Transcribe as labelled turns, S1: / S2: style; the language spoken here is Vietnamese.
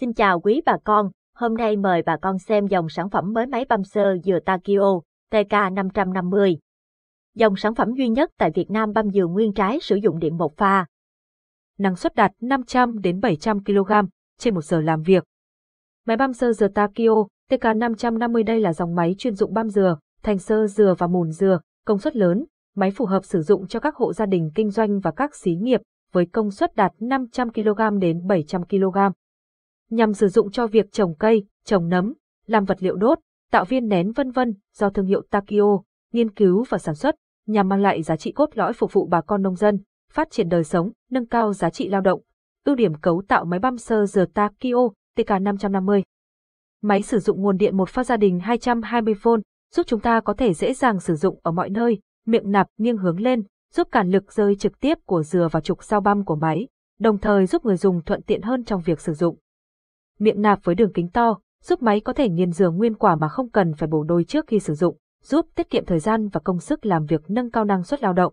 S1: Xin chào quý bà con, hôm nay mời bà con xem dòng sản phẩm mới máy băm sơ dừa Takio TK550. Dòng sản phẩm duy nhất tại Việt Nam băm dừa nguyên trái
S2: sử dụng điện một pha. Năng suất đạt 500 đến 700 kg trên một giờ làm việc. Máy băm sơ dừa Takio TK550 đây là dòng máy chuyên dụng băm dừa, thành sơ dừa và mùn dừa, công suất lớn, máy phù hợp sử dụng cho các hộ gia đình kinh doanh và các xí nghiệp với công suất đạt 500 kg đến 700 kg nhằm sử dụng cho việc trồng cây, trồng nấm, làm vật liệu đốt, tạo viên nén vân vân do thương hiệu Takio nghiên cứu và sản xuất, nhằm mang lại giá trị cốt lõi phục vụ bà con nông dân, phát triển đời sống, nâng cao giá trị lao động. Ưu điểm cấu tạo máy băm sơ dừa Takio TK550. Máy sử dụng nguồn điện một pha gia đình 220V, giúp chúng ta có thể dễ dàng sử dụng ở mọi nơi, miệng nạp nghiêng hướng lên, giúp cản lực rơi trực tiếp của dừa vào trục sao băm của máy, đồng thời giúp người dùng thuận tiện hơn trong việc sử dụng miệng nạp với đường kính to, giúp máy có thể nghiền dừa nguyên quả mà không cần phải bổ đôi trước khi sử dụng, giúp tiết kiệm thời gian và công sức làm việc nâng cao năng suất lao động.